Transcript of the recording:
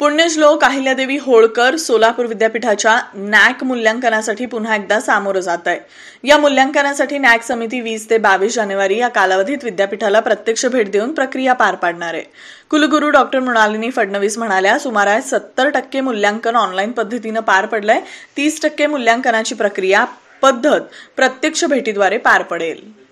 पुण्यश्लोक अहिल्यादेवी होळकर सोलापूर विद्यापीठाच्या नॅक मूल्यांकनासाठी पुन्हा एकदा सामोरं जात आहे या मूल्यांकनासाठी नॅक समिती वीस ते बावीस जानेवारी या कालावधीत विद्यापीठाला प्रत्यक्ष भेट देऊन प्रक्रिया पार पाडणार आहे कुलगुरू डॉक्टर मृणालिनी फडणवीस म्हणाल्या सुमारे सत्तर टक्के मूल्यांकन ऑनलाईन पद्धतीनं पार पडलंय तीस टक्के मूल्यांकनाची प्रक्रिया पद्धत प्रत्यक्ष भेटीद्वारे पार पडेल